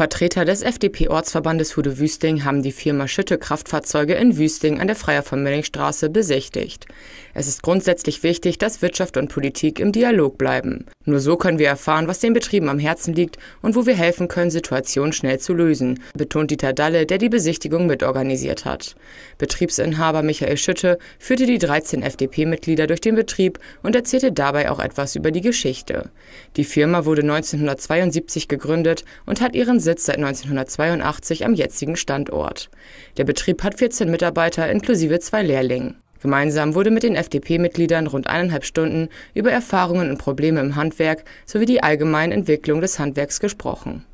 Vertreter des FDP-Ortsverbandes Hude-Wüsting haben die Firma Schütte Kraftfahrzeuge in Wüsting an der Freier von Mönningstraße besichtigt. Es ist grundsätzlich wichtig, dass Wirtschaft und Politik im Dialog bleiben. Nur so können wir erfahren, was den Betrieben am Herzen liegt und wo wir helfen können, Situationen schnell zu lösen, betont Dieter Dalle, der die Besichtigung mitorganisiert hat. Betriebsinhaber Michael Schütte führte die 13 FDP-Mitglieder durch den Betrieb und erzählte dabei auch etwas über die Geschichte. Die Firma wurde 1972 gegründet und hat ihren Sitz Firmensitz seit 1982 am jetzigen Standort. Der Betrieb hat 14 Mitarbeiter inklusive zwei Lehrlingen. Gemeinsam wurde mit den FDP-Mitgliedern rund eineinhalb Stunden über Erfahrungen und Probleme im Handwerk sowie die allgemeine Entwicklung des Handwerks gesprochen